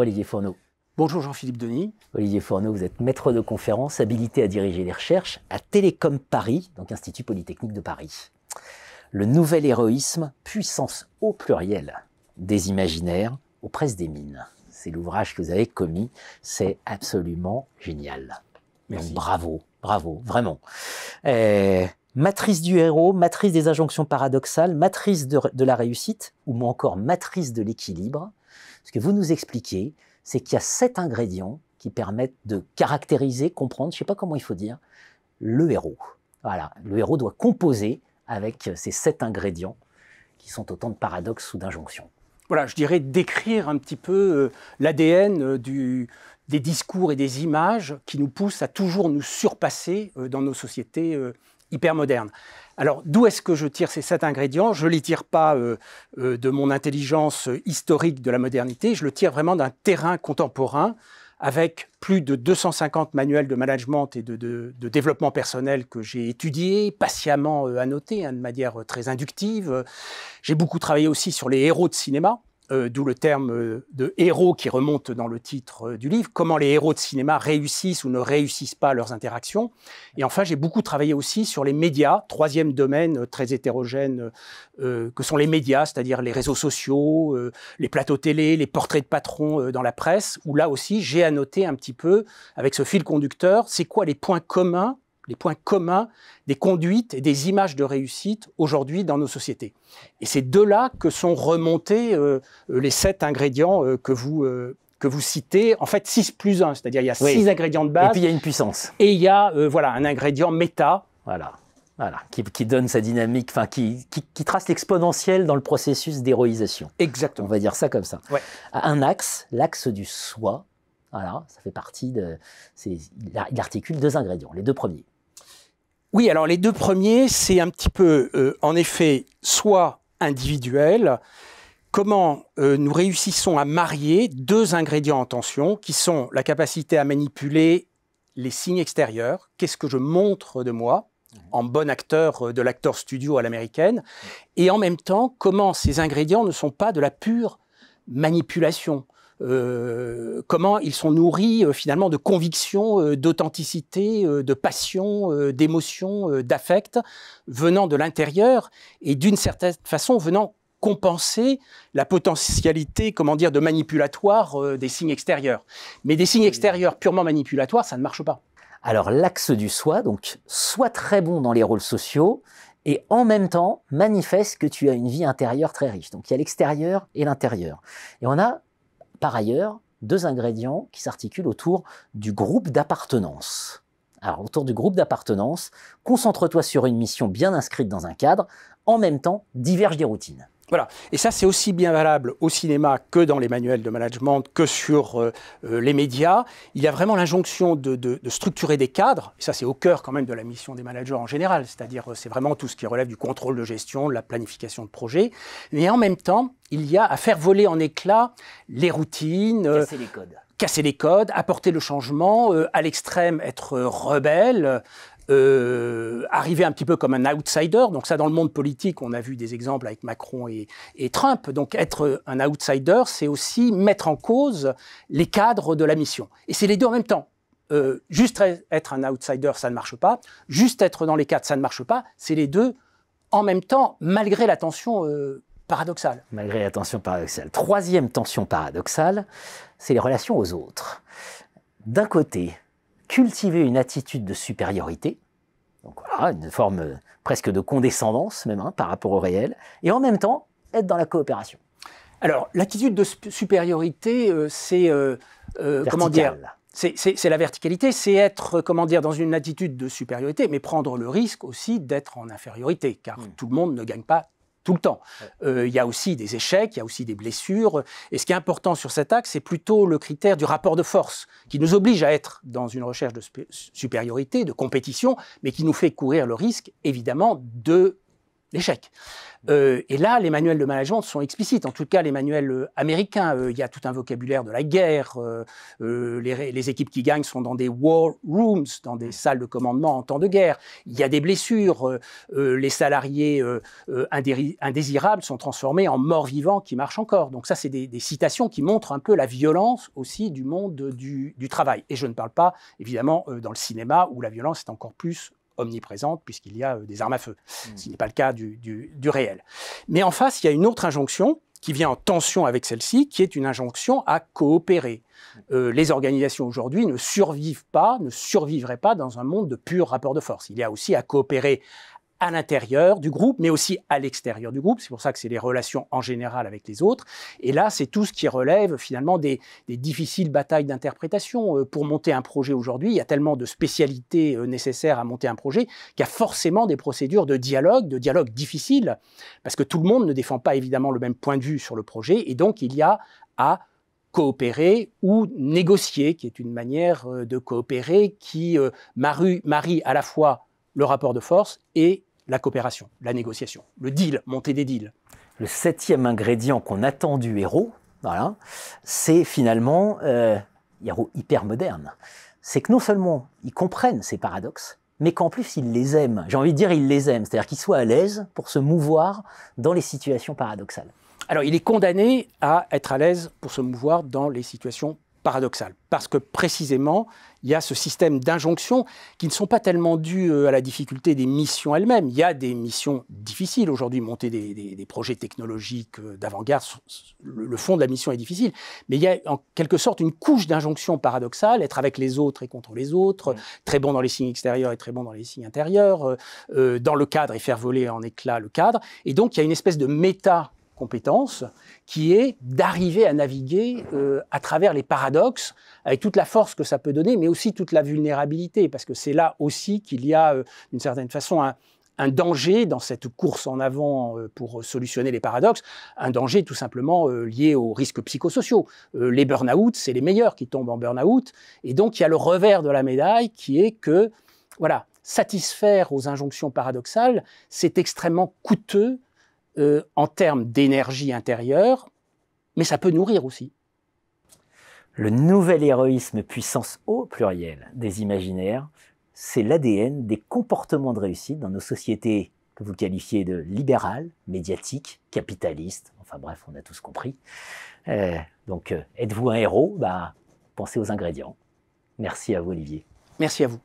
Olivier Fourneau. Bonjour Jean-Philippe Denis. Olivier Fourneau, vous êtes maître de conférence, habilité à diriger les recherches à Télécom Paris, donc Institut Polytechnique de Paris. Le nouvel héroïsme, puissance au pluriel des imaginaires aux presses des mines. C'est l'ouvrage que vous avez commis, c'est absolument génial. Merci. bravo, bravo, vraiment. Euh, matrice du héros, matrice des injonctions paradoxales, matrice de, de la réussite, ou encore matrice de l'équilibre, ce que vous nous expliquez, c'est qu'il y a sept ingrédients qui permettent de caractériser, comprendre, je ne sais pas comment il faut dire, le héros. Voilà, le héros doit composer avec euh, ces sept ingrédients qui sont autant de paradoxes ou d'injonctions. Voilà, je dirais décrire un petit peu euh, l'ADN euh, des discours et des images qui nous poussent à toujours nous surpasser dans nos sociétés hyper moderne. Alors, d'où est-ce que je tire ces sept ingrédients Je ne les tire pas euh, euh, de mon intelligence historique de la modernité, je le tire vraiment d'un terrain contemporain avec plus de 250 manuels de management et de, développement personnel que j'ai étudiés, patiemment euh, annotés, hein, de manière très inductive. J'ai beaucoup travaillé aussi sur les héros de cinéma, euh, d'où le terme euh, de héros qui remonte dans le titre euh, du livre, comment les héros de cinéma réussissent ou ne réussissent pas leurs interactions. Et enfin, j'ai beaucoup travaillé aussi sur les médias, troisième domaine très hétérogène que sont les médias, c'est-à-dire les réseaux sociaux, les plateaux télé, les portraits de patrons dans la presse, où là aussi j'ai annoté un petit peu, avec ce fil conducteur, c'est quoi les points communs les points communs des conduites et des images de réussite aujourd'hui dans nos sociétés. Et c'est de là que sont remontés euh, les sept ingrédients euh, que vous euh, que vous citez, en fait 6 plus 1, c'est-à-dire il y a 6 ingrédients de base. Et puis il y a une puissance. Et il y a voilà, un ingrédient méta. Voilà. Voilà, qui, donne sa dynamique, enfin qui, qui, trace l'exponentiel dans le processus d'héroïsation. Exactement. On va dire ça comme ça. Un axe, l'axe du soi, voilà, ça fait partie de. Il articule deux ingrédients, les deux premiers. Oui, alors les deux premiers, c'est un petit peu, euh, en effet, soit individuel, comment euh, nous réussissons à marier deux ingrédients en tension, qui sont la capacité à manipuler les signes extérieurs, qu'est-ce que je montre de moi, en bon acteur euh, de l'acteur studio à l'américaine, et en même temps, comment ces ingrédients ne sont pas de la pure manipulation. Euh, comment ils sont nourris euh, finalement de convictions, euh, d'authenticité, de passion, d'émotion, d'affect, venant de l'intérieur et d'une certaine façon venant compenser la potentialité, comment dire, de manipulatoire des signes extérieurs. Mais des signes extérieurs purement manipulatoires, ça ne marche pas. Alors l'axe du soi, donc, soit très bon dans les rôles sociaux et en même temps manifeste que tu as une vie intérieure très riche. Donc il y a l'extérieur et l'intérieur. Et on a par ailleurs deux ingrédients qui s'articulent autour du groupe d'appartenance. Alors autour du groupe d'appartenance, concentre-toi sur une mission bien inscrite dans un cadre, en même temps diverge des routines. Voilà. Et ça, c'est aussi bien valable au cinéma que dans les manuels de management, que sur euh, euh, les médias. Il y a vraiment l'injonction de, structurer des cadres. Et ça, c'est au cœur quand même de la mission des managers en général. C'est-à-dire, euh, c'est vraiment tout ce qui relève du contrôle de gestion, de la planification de projet. Mais en même temps, il y a à faire voler en éclats les routines. Casser les codes casser les codes, apporter le changement, à l'extrême être rebelle, euh, arriver un petit peu comme un outsider. Donc ça, dans le monde politique, on a vu des exemples avec Macron et, Trump. Donc être un outsider, c'est aussi mettre en cause les cadres de la mission. Et c'est les deux en même temps. Euh, juste être un outsider, ça ne marche pas. Juste être dans les cadres, ça ne marche pas. C'est les deux en même temps, malgré la tension euh, paradoxale. Malgré la tension paradoxale. Troisième tension paradoxale, c'est les relations aux autres. D'un côté, cultiver une attitude de supériorité, donc voilà, une forme euh, presque de condescendance même hein, par rapport au réel, et en même temps être dans la coopération. Alors, l'attitude de supériorité, euh, c'est euh, comment dire c'est la verticalité, c'est être, comment dire, dans une attitude de supériorité, mais prendre le risque aussi d'être en infériorité, car hmm. tout le monde ne gagne pas tout le temps. Euh, il y a aussi des échecs, il y a aussi des blessures. Et ce qui est important sur cet axe, c'est plutôt le critère du rapport de force, qui nous oblige à être dans une recherche de supériorité, de compétition, mais qui nous fait courir le risque, évidemment, de l'échec. Euh, et là, les manuels de management sont explicites. En tout cas, les manuels euh, américains, euh, il y a tout un vocabulaire de la guerre. les, équipes qui gagnent sont dans des war rooms, dans des salles de commandement en temps de guerre. Il y a des blessures. les salariés indésirables sont transformés en morts vivants qui marchent encore. Donc ça, c'est des, citations qui montrent un peu la violence aussi du monde du travail. Et je ne parle pas, évidemment, dans le cinéma où la violence est encore plus omniprésente puisqu'il y a euh, des armes à feu, ce hmm. n'est pas le cas du, réel. Mais en face, il y a une autre injonction qui vient en tension avec celle-ci, qui est une injonction à coopérer. Hmm. Euh, les organisations aujourd'hui ne survivent pas, ne survivraient pas dans un monde de pur rapport de force. Il y a aussi à coopérer à l'intérieur du groupe, mais aussi à l'extérieur du groupe. C'est pour ça que c'est les relations en général avec les autres. Et là, c'est tout ce qui relève finalement des, difficiles batailles d'interprétation. Euh, pour monter un projet aujourd'hui, il y a tellement de spécialités euh, nécessaires à monter un projet qu'il y a forcément des procédures de dialogue, de dialogue difficile, parce que tout le monde ne défend pas évidemment le même point de vue sur le projet. Et donc, il y a à coopérer ou négocier, qui est une manière euh, de coopérer qui marie à la fois le rapport de force et la coopération, la négociation, le deal, monter des deals. Le septième ingrédient qu'on attend du héros, voilà, c'est finalement euh, héros hyper moderne. C'est que non seulement ils comprennent ces paradoxes, mais qu'en plus ils les aiment. J'ai envie de dire ils les aiment, c'est-à-dire qu'ils soient à l'aise pour se mouvoir dans les situations paradoxales. Alors il est condamné à être à l'aise pour se mouvoir dans les situations paradoxal, parce que précisément, il y a ce système d'injonctions qui ne sont pas tellement dues euh, à la difficulté des missions elles-mêmes. Il y a des missions difficiles aujourd'hui, monter des, projets technologiques euh, d'avant-garde, le, fond de la mission est difficile, mais il y a en quelque sorte une couche d'injonctions paradoxales, être avec les autres et contre les autres, mm. très bon dans les signes extérieurs et très bon dans les signes intérieurs, euh, dans le cadre et faire voler en éclat le cadre. Et donc, il y a une espèce de méta compétence, qui est d'arriver à naviguer euh, à travers les paradoxes, avec toute la force que ça peut donner, mais aussi toute la vulnérabilité, parce que c'est là aussi qu'il y a, euh, d'une certaine façon, un, danger dans cette course en avant euh, pour solutionner les paradoxes, un danger tout simplement lié aux risques psychosociaux. les burn-out, c'est les meilleurs qui tombent en burn-out, et donc il y a le revers de la médaille qui est que, voilà, satisfaire aux injonctions paradoxales, c'est extrêmement coûteux euh, en termes d'énergie intérieure, mais ça peut nourrir aussi. Le nouvel héroïsme puissance au pluriel des imaginaires, c'est l'ADN des comportements de réussite dans nos sociétés que vous qualifiez de libérales, médiatiques, capitalistes, enfin bref, on a tous compris. Euh, donc euh, êtes-vous un héros bah, Pensez aux ingrédients. Merci à vous Olivier. Merci à vous.